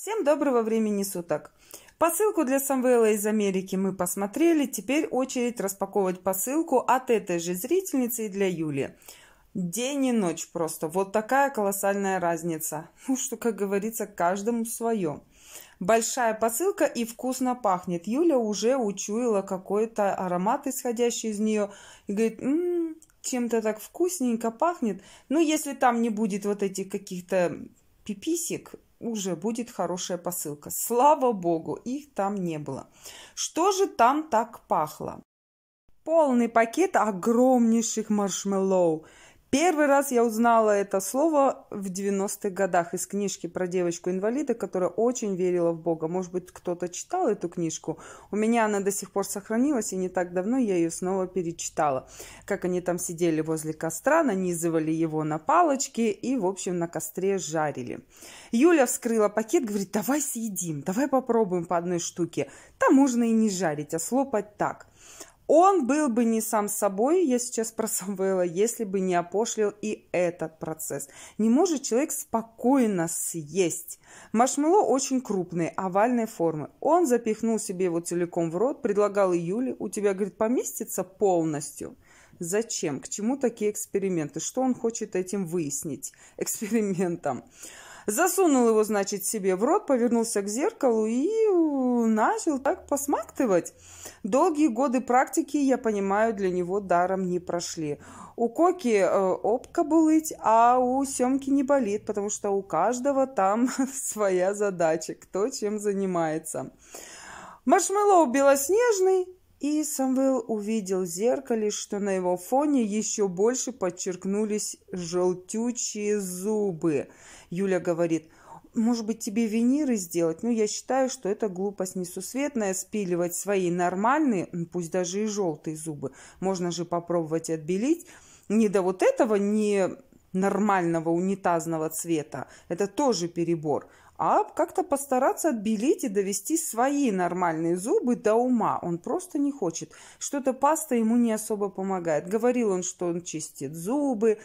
Всем доброго времени суток! Посылку для Самвела из Америки мы посмотрели. Теперь очередь распаковывать посылку от этой же зрительницы и для Юли. День и ночь просто. Вот такая колоссальная разница. Ну что, как говорится, каждому свое. Большая посылка и вкусно пахнет. Юля уже учуяла какой-то аромат, исходящий из нее. И говорит, м «М-м, чем-то так вкусненько пахнет. Ну, если там не будет вот этих каких-то пиписик, уже будет хорошая посылка. Слава богу, их там не было. Что же там так пахло? Полный пакет огромнейших маршмеллоу – Первый раз я узнала это слово в 90-х годах из книжки про девочку-инвалида, которая очень верила в Бога. Может быть, кто-то читал эту книжку. У меня она до сих пор сохранилась, и не так давно я ее снова перечитала. Как они там сидели возле костра, нанизывали его на палочки и, в общем, на костре жарили. Юля вскрыла пакет, говорит, давай съедим, давай попробуем по одной штуке. Там можно и не жарить, а слопать так – он был бы не сам собой, я сейчас про Самвела, если бы не опошлил и этот процесс. Не может человек спокойно съесть. Маршмелло очень крупные, овальной формы. Он запихнул себе его целиком в рот, предлагал и Юле, у тебя, говорит, поместится полностью. Зачем? К чему такие эксперименты? Что он хочет этим выяснить? Экспериментом. Засунул его, значит, себе в рот, повернулся к зеркалу и начал так посмактывать. Долгие годы практики, я понимаю, для него даром не прошли. У Коки э, опка болить, а у Семки не болит, потому что у каждого там своя задача, кто чем занимается. Маршмеллоу белоснежный, и Самвел увидел в зеркале, что на его фоне еще больше подчеркнулись желтючие зубы. Юля говорит, может быть, тебе виниры сделать? Но ну, я считаю, что это глупость несусветная, спиливать свои нормальные, пусть даже и желтые зубы. Можно же попробовать отбелить. Не до вот этого не нормального унитазного цвета. Это тоже перебор а как-то постараться отбелить и довести свои нормальные зубы до ума. Он просто не хочет. Что-то паста ему не особо помогает. Говорил он, что он чистит зубы,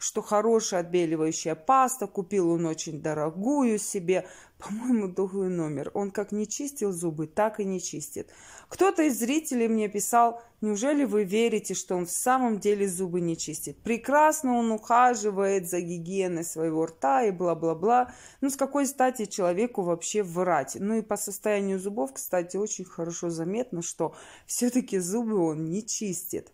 что хорошая отбеливающая паста, купил он очень дорогую себе. По-моему, дохлый номер. Он как не чистил зубы, так и не чистит. Кто-то из зрителей мне писал, неужели вы верите, что он в самом деле зубы не чистит? Прекрасно он ухаживает за гигиеной своего рта и бла-бла-бла. Ну, с какой стати человеку вообще врать? Ну и по состоянию зубов, кстати, очень хорошо заметно, что все-таки зубы он не чистит.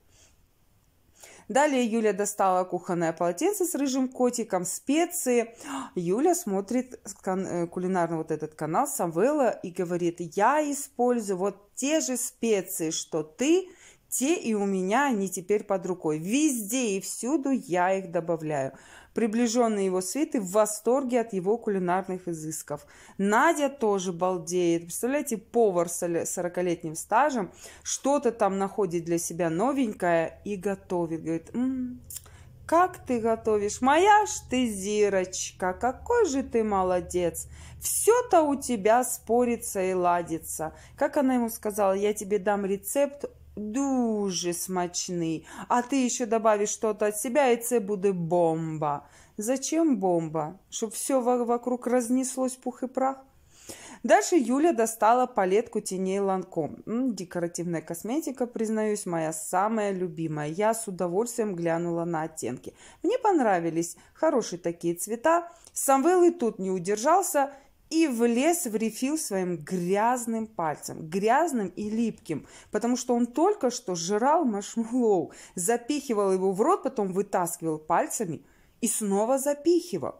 Далее Юля достала кухонное полотенце с рыжим котиком, специи. Юля смотрит э, кулинарный вот этот канал Самвела и говорит, я использую вот те же специи, что ты, те и у меня они теперь под рукой. Везде и всюду я их добавляю. Приближенные его свиты в восторге от его кулинарных изысков. Надя тоже балдеет. Представляете, повар с 40-летним стажем что-то там находит для себя новенькое и готовит. Говорит, м-м, как ты готовишь? Моя ж ты зирочка, какой же ты молодец. Все-то у тебя спорится и ладится. Как она ему сказала, я тебе дам рецепт Дуже смачний. А ти ще добавиш щось від себе, і це буде бомба. Зачем бомба? Щоб все вокруг рознеслось пух и прах? Дальше Юля достала палетку теней Ланком. Декоративная косметика, признаюсь, моя самая любимая. Я с удовольствием глянула на оттенки. Мне понравились хорошие такие цвета. Самвел и тут не удержался – и влез в рефил своим грязным пальцем, грязным и липким, потому что он только что жрал маршмеллоу, запихивал его в рот, потом вытаскивал пальцами и снова запихивал.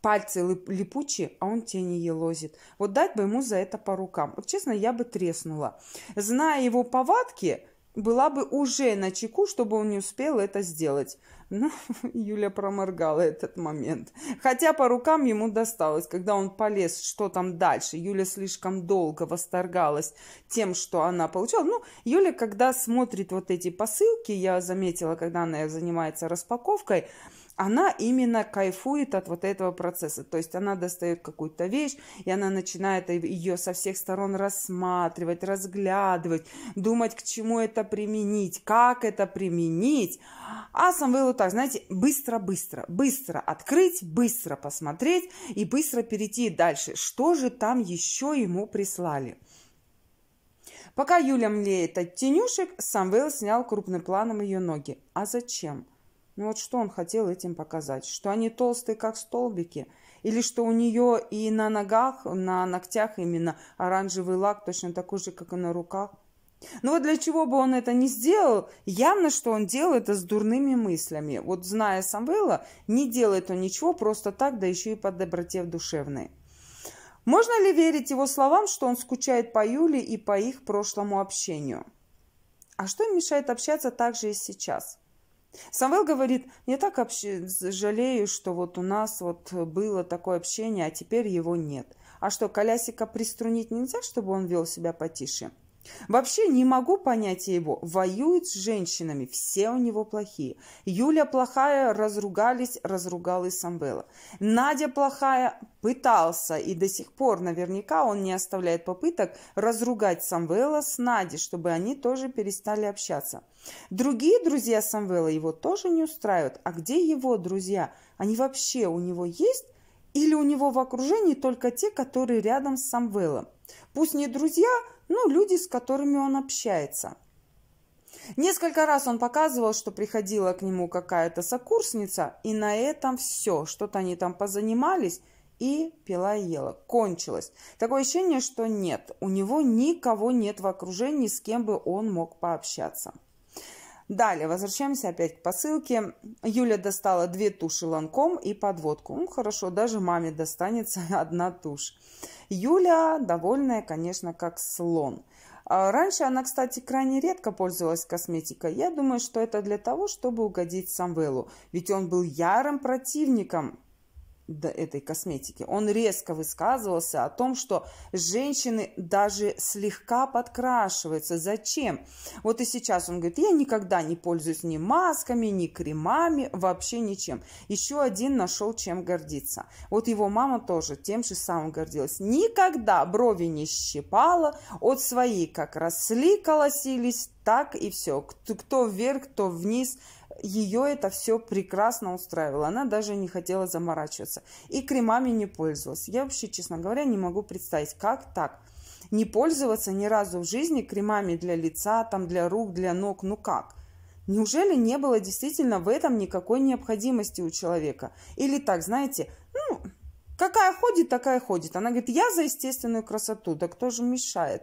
Пальцы липучие, а он тени елозит. Вот дать бы ему за это по рукам. Вот честно, я бы треснула. Зная его повадки – была бы уже на чеку, чтобы он не успел это сделать. Ну, Юля проморгала этот момент. Хотя по рукам ему досталось, когда он полез, что там дальше. Юля слишком долго восторгалась тем, что она получала. Ну, Юля, когда смотрит вот эти посылки, я заметила, когда она занимается распаковкой, она именно кайфует от вот этого процесса. То есть она достает какую-то вещь, и она начинает ее со всех сторон рассматривать, разглядывать, думать, к чему это применить, как это применить. А Самвелу так, знаете, быстро-быстро, быстро открыть, быстро посмотреть и быстро перейти дальше. Что же там еще ему прислали? Пока Юля млеет от тенюшек, Самвел снял крупным планом ее ноги. А зачем? Ну вот что он хотел этим показать? Что они толстые, как столбики? Или что у нее и на ногах, на ногтях именно оранжевый лак точно такой же, как и на руках? Ну вот для чего бы он это не сделал, явно, что он делал это с дурными мыслями. Вот зная Самвела, не делает он ничего просто так, да еще и по доброте в душевной. Можно ли верить его словам, что он скучает по Юле и по их прошлому общению? А что им мешает общаться так же и сейчас? Самвел говорит, я так обще... жалею, что вот у нас вот было такое общение, а теперь его нет. А что, колясика приструнить нельзя, чтобы он вел себя потише? Вообще не могу понять его. Воюет с женщинами, все у него плохие. Юля плохая, разругались, разругал и Самбела. Надя плохая, пытался, и до сих пор наверняка он не оставляет попыток разругать Самвела с Надей, чтобы они тоже перестали общаться. Другие друзья Самвела его тоже не устраивают. А где его друзья? Они вообще у него есть? Или у него в окружении только те, которые рядом с Самвелом? Пусть не друзья, ну, люди, с которыми он общается. Несколько раз он показывал, что приходила к нему какая-то сокурсница, и на этом все. Что-то они там позанимались, и пила и ела. Кончилось. Такое ощущение, что нет. У него никого нет в окружении, с кем бы он мог пообщаться. Далее, возвращаемся опять к посылке. Юля достала две туши ланком и подводку. Ну, хорошо, даже маме достанется одна тушь. Юля довольная, конечно, как слон. А раньше она, кстати, крайне редко пользовалась косметикой. Я думаю, что это для того, чтобы угодить Самвелу. Ведь он был ярым противником до этой косметики. Он резко высказывался о том, что женщины даже слегка подкрашиваются. Зачем? Вот и сейчас он говорит, я никогда не пользуюсь ни масками, ни кремами, вообще ничем. Еще один нашел, чем гордиться. Вот его мама тоже тем же самым гордилась. Никогда брови не щипала, от своей как росли, колосились, так и все. Кто вверх, кто вниз – ее это все прекрасно устраивало. Она даже не хотела заморачиваться. И кремами не пользовалась. Я вообще, честно говоря, не могу представить, как так. Не пользоваться ни разу в жизни кремами для лица, там, для рук, для ног, ну как? Неужели не было действительно в этом никакой необходимости у человека? Или так, знаете, ну, какая ходит, такая ходит. Она говорит, я за естественную красоту, да кто же мешает?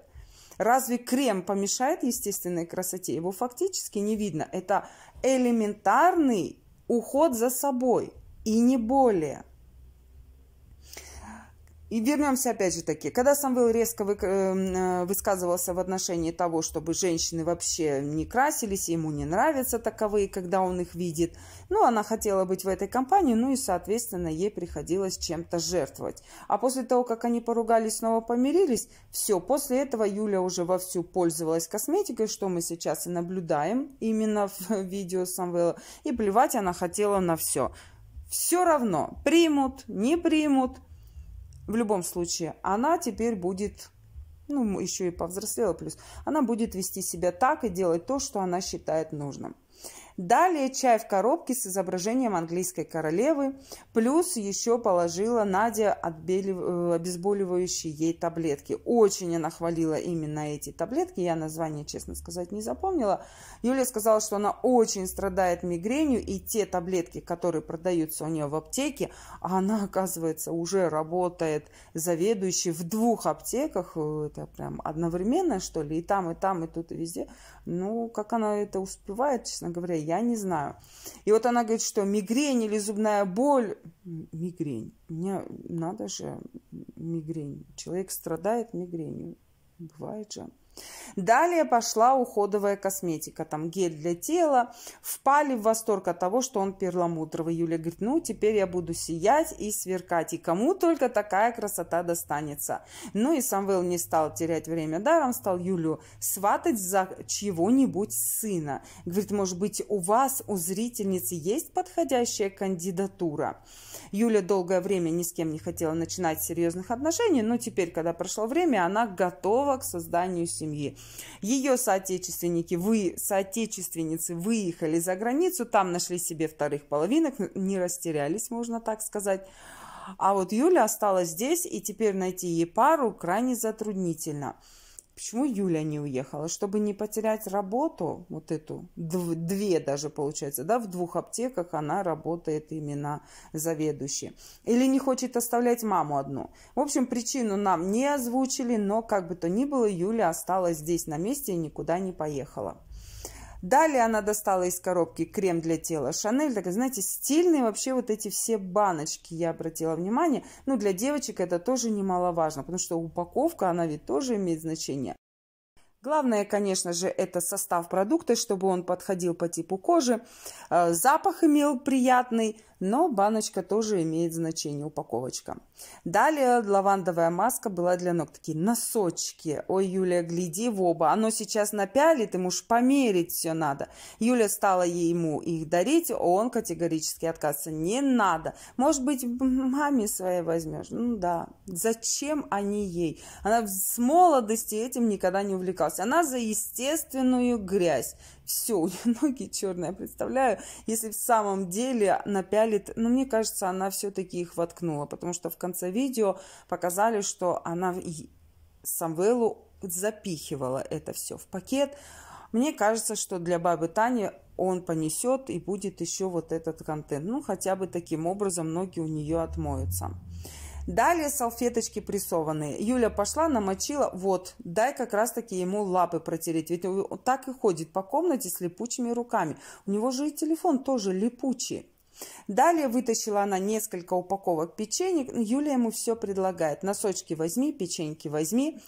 Разве крем помешает естественной красоте? Его фактически не видно. Это элементарный уход за собой и не более. И вернемся опять же таки, когда Самвел резко вы, эм, э, высказывался в отношении того, чтобы женщины вообще не красились, ему не нравятся таковые, когда он их видит. Ну, она хотела быть в этой компании, ну и, соответственно, ей приходилось чем-то жертвовать. А после того, как они поругались, снова помирились, все, после этого Юля уже вовсю пользовалась косметикой, что мы сейчас и наблюдаем именно в видео Самвела. И плевать она хотела на все. Все равно, примут, не примут, в любом случае, она теперь будет, ну, еще и повзрослела плюс, она будет вести себя так и делать то, что она считает нужным. Далее чай в коробке с изображением английской королевы. Плюс еще положила Надя э, обезболивающие ей таблетки. Очень она хвалила именно эти таблетки. Я название, честно сказать, не запомнила. Юлия сказала, что она очень страдает мигренью. И те таблетки, которые продаются у нее в аптеке, а она, оказывается, уже работает заведующей в двух аптеках. Э, это прям одновременно, что ли. И там, и там, и тут, и везде. Ну, как она это успевает, честно говоря, я не знаю. И вот она говорит, что мигрень или зубная боль. Мигрень. Мне надо же мигрень. Человек страдает мигренью. Бывает же. Далее пошла уходовая косметика, там гель для тела. Впали в восторг от того, что он перламутровый. Юля говорит, ну теперь я буду сиять и сверкать. И кому только такая красота достанется. Ну и Самвел не стал терять время даром, стал Юлю сватать за чьего-нибудь сына. Говорит, может быть, у вас, у зрительницы есть подходящая кандидатура? Юля долгое время ни с кем не хотела начинать серьезных отношений, но теперь, когда прошло время, она готова к созданию семьи семьи. Ее соотечественники, вы, соотечественницы выехали за границу, там нашли себе вторых половинок, не растерялись, можно так сказать. А вот Юля осталась здесь, и теперь найти ей пару крайне затруднительно – Почему Юля не уехала? Чтобы не потерять работу, вот эту, две даже получается, да, в двух аптеках она работает именно заведующей. Или не хочет оставлять маму одну. В общем, причину нам не озвучили, но как бы то ни было, Юля осталась здесь на месте и никуда не поехала. Далее она достала из коробки крем для тела Шанель. Так, знаете, стильные вообще вот эти все баночки, я обратила внимание. Ну, для девочек это тоже немаловажно, потому что упаковка, она ведь тоже имеет значение. Главное, конечно же, это состав продукта, чтобы он подходил по типу кожи. Э, запах имел приятный, но баночка тоже имеет значение, упаковочка. Далее лавандовая маска была для ног. Такие носочки. Ой, Юля, гляди в оба. Оно сейчас напялит, ему ж померить все надо. Юля стала ему их дарить, он категорически отказался. Не надо. Может быть, маме своей возьмешь. Ну да. Зачем они ей? Она с молодости этим никогда не увлекалась пожалуйста, она за естественную грязь. Все, у нее ноги черные, представляю, если в самом деле напялит, но ну, мне кажется, она все-таки их воткнула, потому что в конце видео показали, что она Самвелу запихивала это все в пакет. Мне кажется, что для бабы Тани он понесет и будет еще вот этот контент. Ну, хотя бы таким образом ноги у нее отмоются. Далее салфеточки прессованные. Юля пошла, намочила. Вот, дай как раз таки ему лапы протереть. Ведь он так и ходит по комнате с липучими руками. У него же и телефон тоже липучий. Далее вытащила она несколько упаковок печенек. Юля ему все предлагает. Носочки возьми, печеньки возьми.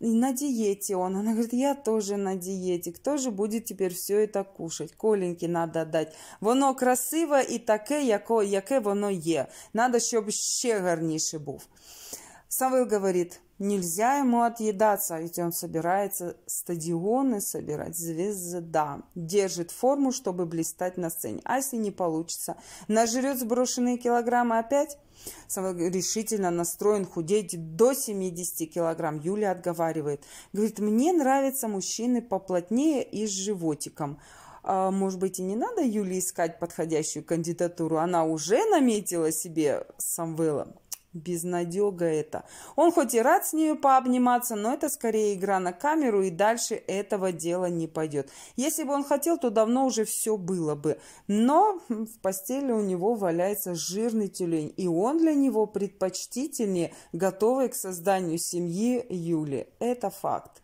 На диете он. Она говорит, я тоже на диете. Кто же будет теперь все это кушать? Коленьки надо дати. Воно красиво и таке, яко, яке воно е. Надо, чтобы еще гарніше був. Савел говорит, Нельзя ему отъедаться, ведь он собирается стадионы собирать, звезда. Держит форму, чтобы блистать на сцене. А если не получится? Нажрет сброшенные килограммы опять? решительно настроен худеть до 70 килограмм. Юля отговаривает. Говорит, мне нравятся мужчины поплотнее и с животиком. А, может быть, и не надо Юле искать подходящую кандидатуру? Она уже наметила себе Самвела. Безнадега это. Он хоть и рад с нею пообниматься, но это скорее игра на камеру, и дальше этого дела не пойдет. Если бы он хотел, то давно уже все было бы. Но в постели у него валяется жирный тюлень, и он для него предпочтительнее, готовый к созданию семьи Юли. Это факт.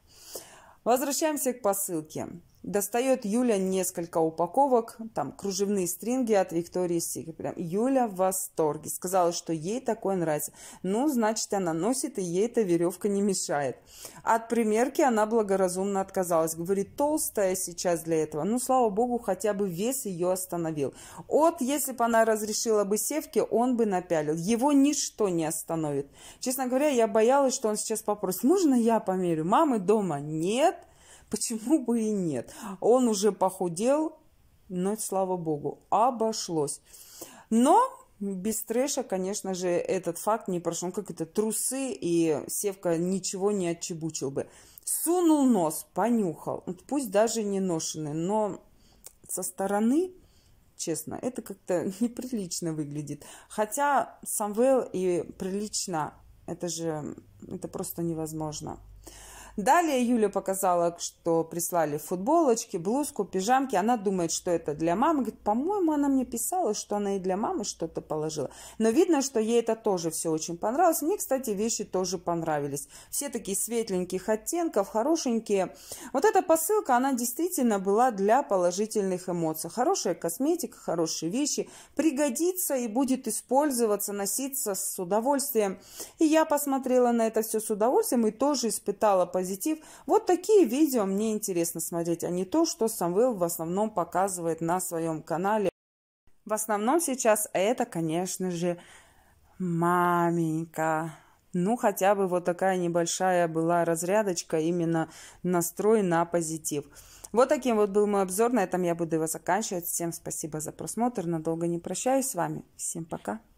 Возвращаемся к посылке. Достает Юля несколько упаковок, там кружевные стринги от Виктории Сик. Прям Юля в восторге. Сказала, что ей такое нравится. Ну, значит, она носит, и ей эта веревка не мешает. От примерки она благоразумно отказалась. Говорит, толстая сейчас для этого. Ну, слава богу, хотя бы вес ее остановил. Вот, если бы она разрешила бы севки, он бы напялил. Его ничто не остановит. Честно говоря, я боялась, что он сейчас попросит, можно я померю? Мамы дома нет Почему бы и нет? Он уже похудел, но, слава богу, обошлось. Но без трэша, конечно же, этот факт не прошел. Он как это, трусы, и Севка ничего не отчебучил бы. Сунул нос, понюхал. Пусть даже не ношенный, но со стороны, честно, это как-то неприлично выглядит. Хотя Самвел и прилично, это же, это просто невозможно. Далее Юля показала, что прислали футболочки, блузку, пижамки. Она думает, что это для мамы. Говорит, по-моему, она мне писала, что она и для мамы что-то положила. Но видно, что ей это тоже все очень понравилось. Мне, кстати, вещи тоже понравились. Все такие светленьких оттенков, хорошенькие. Вот эта посылка, она действительно была для положительных эмоций. Хорошая косметика, хорошие вещи. Пригодится и будет использоваться, носиться с удовольствием. И я посмотрела на это все с удовольствием и тоже испытала позитивное позитив. Вот такие видео мне интересно смотреть, а не то, что Самвел в основном показывает на своем канале. В основном сейчас это, конечно же, маменька. Ну, хотя бы вот такая небольшая была разрядочка, именно настрой на позитив. Вот таким вот был мой обзор. На этом я буду его заканчивать. Всем спасибо за просмотр. Надолго не прощаюсь с вами. Всем пока.